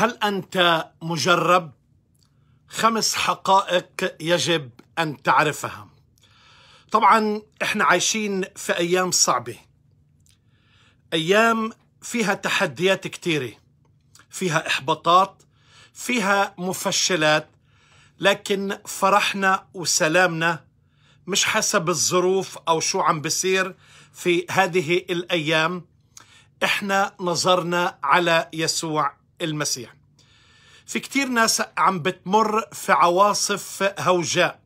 هل أنت مجرب؟ خمس حقائق يجب أن تعرفها طبعا إحنا عايشين في أيام صعبة أيام فيها تحديات كتيرة فيها إحباطات فيها مفشلات لكن فرحنا وسلامنا مش حسب الظروف أو شو عم بصير في هذه الأيام إحنا نظرنا على يسوع المسيح في كتير ناس عم بتمر في عواصف هوجاء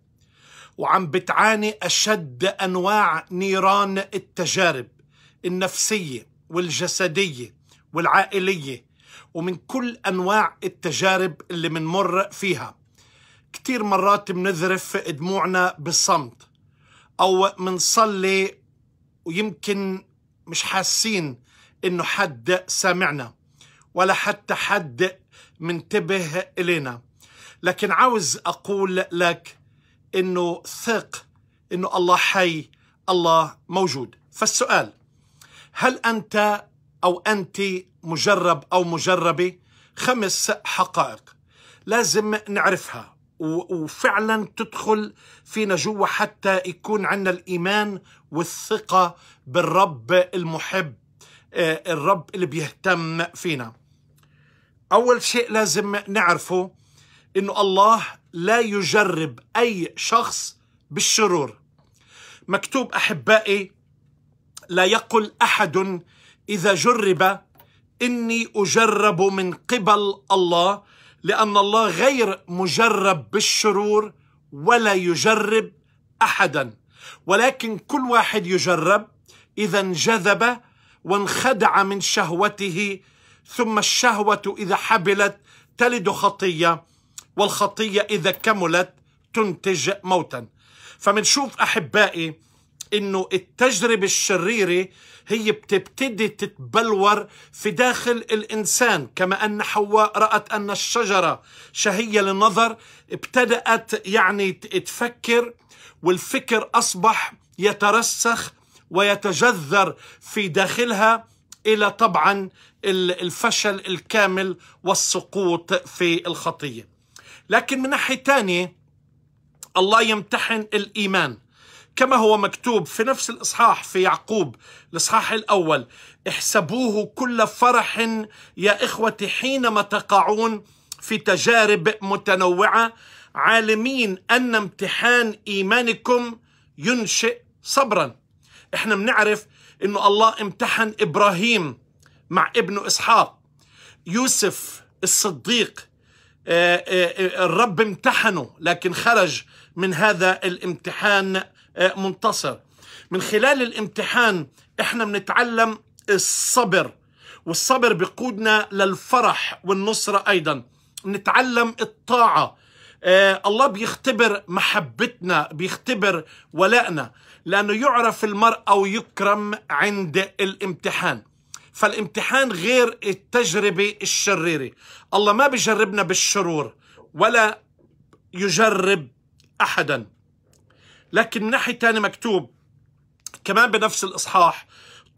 وعم بتعاني أشد أنواع نيران التجارب النفسية والجسدية والعائلية ومن كل أنواع التجارب اللي منمر فيها كتير مرات منذرف دموعنا بالصمت أو منصلي ويمكن مش حاسين إنه حد سامعنا ولا حتى حد منتبه إلينا لكن عاوز أقول لك إنه ثق إنه الله حي الله موجود فالسؤال هل أنت أو أنت مجرب أو مجربة خمس حقائق لازم نعرفها وفعلا تدخل فينا جوا حتى يكون عندنا الإيمان والثقة بالرب المحب آه، الرب اللي بيهتم فينا أول شيء لازم نعرفه إنه الله لا يجرب أي شخص بالشرور مكتوب أحبائي لا يقل أحد إذا جرب إني أجرب من قبل الله لأن الله غير مجرب بالشرور ولا يجرب أحدا ولكن كل واحد يجرب إذا انجذب وانخدع من شهوته ثم الشهوة إذا حبلت تلد خطية والخطية إذا كملت تنتج موتا فمنشوف أحبائي إنه التجربة الشريرة هي بتبتدي تتبلور في داخل الإنسان كما أن حواء رأت أن الشجرة شهية للنظر ابتدأت يعني تفكر والفكر أصبح يترسخ ويتجذر في داخلها الى طبعا الفشل الكامل والسقوط في الخطيه لكن من ناحيه ثانيه الله يمتحن الايمان كما هو مكتوب في نفس الإصحاح في يعقوب الإصحاح الأول احسبوه كل فرح يا إخوتي حينما تقعون في تجارب متنوعة عالمين أن امتحان إيمانكم ينشئ صبرا احنا بنعرف انه الله امتحن ابراهيم مع ابنه اسحاق يوسف الصديق آه، آه، الرب امتحنه لكن خرج من هذا الامتحان آه، منتصر من خلال الامتحان احنا بنتعلم الصبر والصبر بيقودنا للفرح والنصرة أيضا نتعلم الطاعة آه الله بيختبر محبتنا بيختبر ولائنا لأنه يعرف المرء أو يكرم عند الامتحان فالامتحان غير التجربة الشريرة الله ما بيجربنا بالشرور ولا يجرب أحدا لكن من ناحية تاني مكتوب كمان بنفس الإصحاح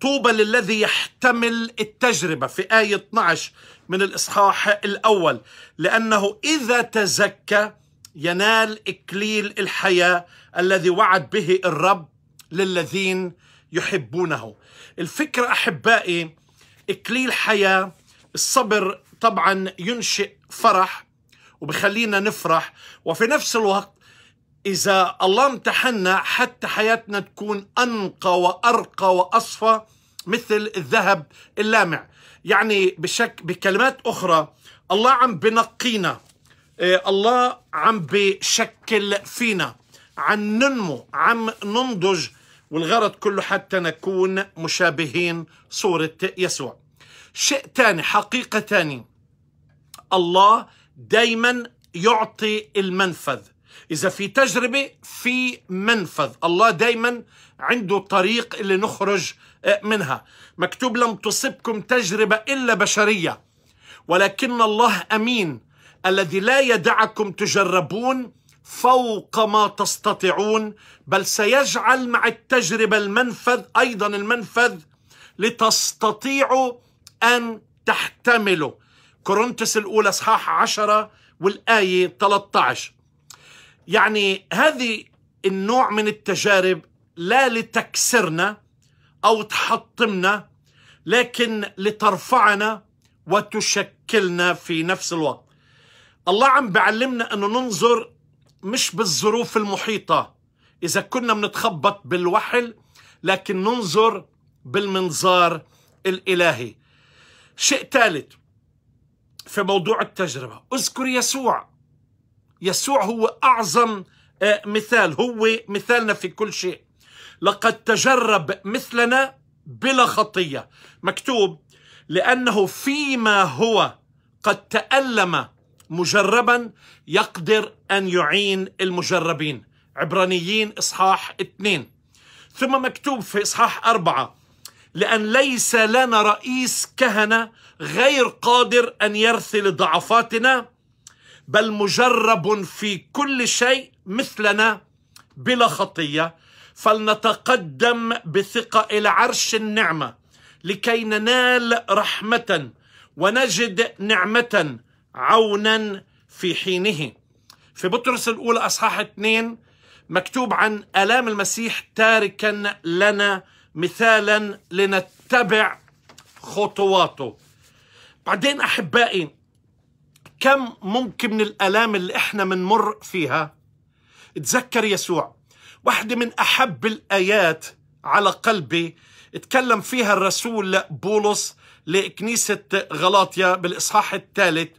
طوبى للذي يحتمل التجربة في آية 12 من الإصحاح الأول لأنه إذا تزكى ينال إكليل الحياة الذي وعد به الرب للذين يحبونه الفكرة أحبائي إكليل حياة الصبر طبعا ينشئ فرح وبخلينا نفرح وفي نفس الوقت إذا الله امتحنا حتى حياتنا تكون أنقى وأرقى وأصفى مثل الذهب اللامع يعني بشك بكلمات أخرى الله عم بنقينا إيه، الله عم بشكل فينا عم ننمو عم ننضج والغرض كله حتى نكون مشابهين صورة يسوع شيء ثاني حقيقة ثانية الله دايما يعطي المنفذ إذا في تجربة في منفذ الله دايما عنده طريق اللي نخرج آه، منها مكتوب لم تصبكم تجربة إلا بشرية ولكن الله أمين الذي لا يدعكم تجربون فوق ما تستطيعون بل سيجعل مع التجربة المنفذ أيضا المنفذ لتستطيعوا أن تحتملوا كورنثس الأولى أصحاح عشرة والآية 13 يعني هذه النوع من التجارب لا لتكسرنا أو تحطمنا لكن لترفعنا وتشكلنا في نفس الوقت الله عم بعلمنا أنه ننظر مش بالظروف المحيطة إذا كنا بنتخبط بالوحل لكن ننظر بالمنظار الإلهي شيء ثالث في موضوع التجربة اذكر يسوع يسوع هو أعظم آه، مثال هو مثالنا في كل شيء لقد تجرب مثلنا بلا خطية مكتوب لأنه فيما هو قد تألم مجربا يقدر أن يعين المجربين عبرانيين إصحاح اثنين ثم مكتوب في إصحاح أربعة لأن ليس لنا رئيس كهنة غير قادر أن يرثي لضعفاتنا بل مجرب في كل شيء مثلنا بلا خطية فلنتقدم بثقة إلى عرش النعمة لكي ننال رحمة ونجد نعمة عونا في حينه في بطرس الأولى أصحاح 2 مكتوب عن آلام المسيح تاركا لنا مثالا لنتبع خطواته بعدين أحبائي كم ممكن من الآلام اللي إحنا بنمر فيها تذكر يسوع واحدة من أحب الآيات على قلبي اتكلم فيها الرسول بولس لكنيسة غلاطيا بالإصحاح الثالث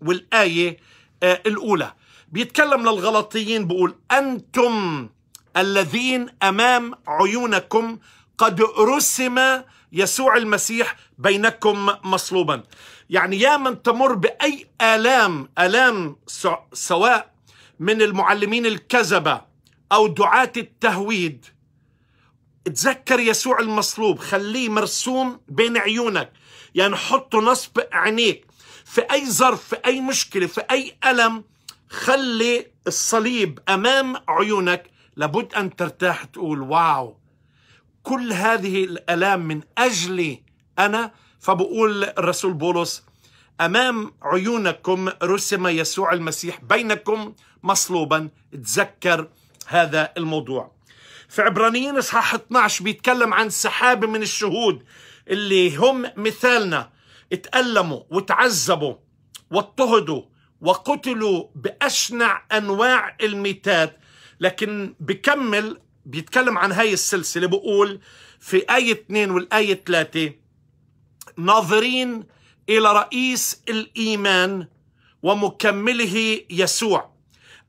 والآية آه، الأولى بيتكلم للغلطيين بيقول أنتم الذين أمام عيونكم قد رسم يسوع المسيح بينكم مصلوبا يعني يا من تمر بأي آلام آلام سواء من المعلمين الكذبة أو دعاة التهويد تذكر يسوع المصلوب خليه مرسوم بين عيونك يعني حطه نصب عينيك في أي ظرف في أي مشكلة في أي ألم خلي الصليب أمام عيونك لابد أن ترتاح تقول واو كل هذه الآلام من أجلي أنا فبقول الرسول بولس أمام عيونكم رسم يسوع المسيح بينكم مصلوبا تذكر هذا الموضوع في عبرانيين إصحاح 12 بيتكلم عن سحابة من الشهود اللي هم مثالنا اتألموا وتعذبوا واضطهدوا وقتلوا بأشنع أنواع الميتات لكن بكمل بيتكلم عن هاي السلسلة بقول في آية 2 والآية 3 ناظرين إلى رئيس الإيمان ومكمله يسوع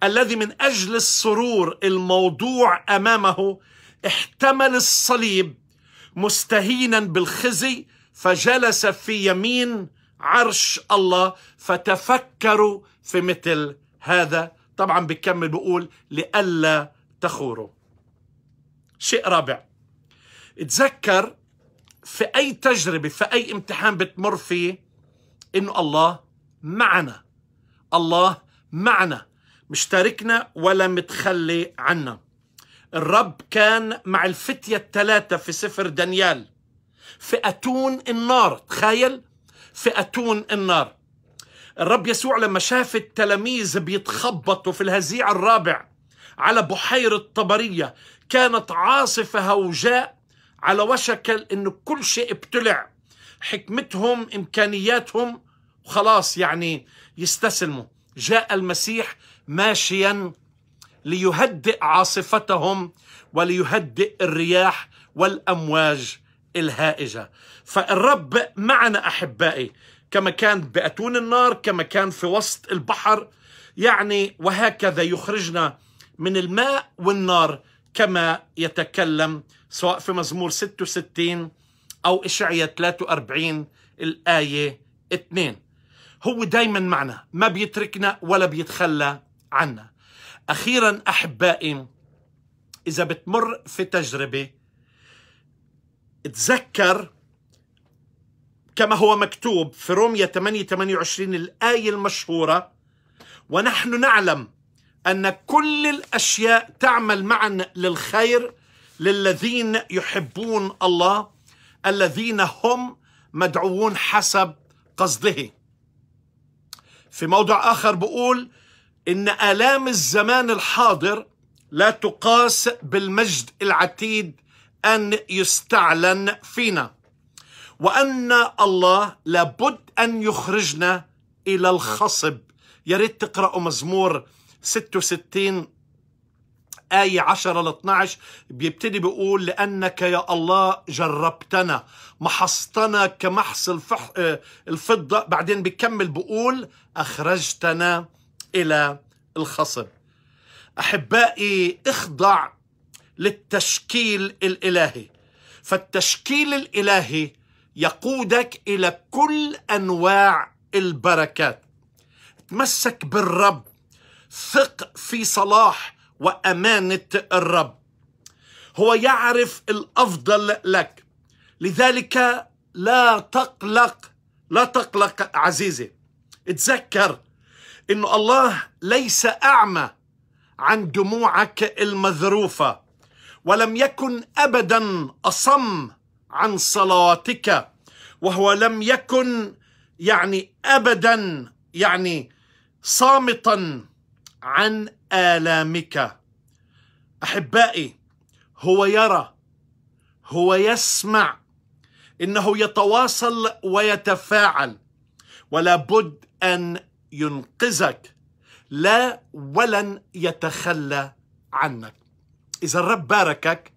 الذي من أجل السرور الموضوع أمامه احتمل الصليب مستهينا بالخزي فجلس في يمين عرش الله فتفكروا في مثل هذا طبعا بكمل بقول لئلا تخوروا شيء رابع تذكر في أي تجربة في أي امتحان بتمر فيه إنه الله معنا الله معنا مش تاركنا ولا متخلي عنا الرب كان مع الفتية الثلاثة في سفر دانيال فئتون النار تخيل فئتون النار الرب يسوع لما شاف التلاميذ بيتخبطوا في الهزيع الرابع على بحيرة طبرية كانت عاصفة هوجاء على وشك أن كل شيء ابتلع حكمتهم إمكانياتهم خلاص يعني يستسلموا جاء المسيح ماشيا ليهدئ عاصفتهم وليهدئ الرياح والأمواج الهائجة فالرب معنا أحبائي كما كان بأتون النار كما كان في وسط البحر يعني وهكذا يخرجنا من الماء والنار كما يتكلم سواء في مزمور 66 أو إشعية 43 الآية 2 هو دايما معنا ما بيتركنا ولا بيتخلى عنا أخيرا أحبائي إذا بتمر في تجربة تذكر كما هو مكتوب في رومية 8 28 الآية المشهورة ونحن نعلم أن كل الأشياء تعمل معا للخير للذين يحبون الله الذين هم مدعوون حسب قصده في موضع آخر بقول إن آلام الزمان الحاضر لا تقاس بالمجد العتيد أن يستعلن فينا وأن الله لابد أن يخرجنا إلى الخصب يا ريت تقرأوا مزمور 66 آية 10 ل 12 بيبتدي بيقول لأنك يا الله جربتنا محصتنا كمحص الفضة بعدين بيكمل بيقول أخرجتنا إلى الخصب أحبائي اخضع للتشكيل الالهي فالتشكيل الالهي يقودك الى كل انواع البركات تمسك بالرب ثق في صلاح وامانه الرب هو يعرف الافضل لك لذلك لا تقلق لا تقلق عزيزي اتذكر ان الله ليس اعمى عن دموعك المذروفه ولم يكن ابدا اصم عن صلاتك وهو لم يكن يعني ابدا يعني صامتا عن الامك احبائي هو يرى هو يسمع انه يتواصل ويتفاعل ولا بد ان ينقذك لا ولن يتخلى عنك إذا الرب باركك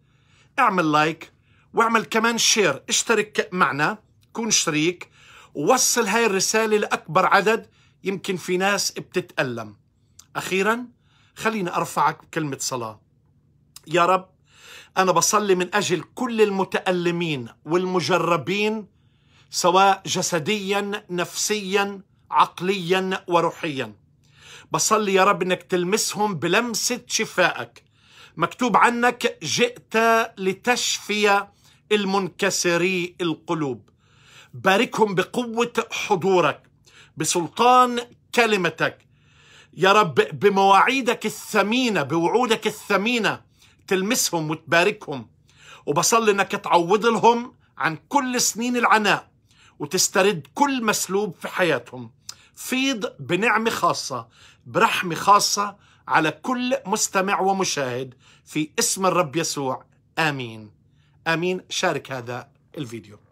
اعمل لايك واعمل كمان شير اشترك معنا كون شريك ووصل هاي الرسالة لأكبر عدد يمكن في ناس بتتألم أخيرا خليني أرفعك بكلمة صلاة يا رب أنا بصلي من أجل كل المتألمين والمجربين سواء جسديا نفسيا عقليا وروحيا بصلي يا رب انك تلمسهم بلمسه شفائك مكتوب عنك جئت لتشفي المنكسري القلوب باركهم بقوة حضورك بسلطان كلمتك يا رب بمواعيدك الثمينة بوعودك الثمينة تلمسهم وتباركهم وبصلي انك تعوض لهم عن كل سنين العناء وتسترد كل مسلوب في حياتهم فيض بنعمة خاصة برحمة خاصة على كل مستمع ومشاهد في اسم الرب يسوع امين امين شارك هذا الفيديو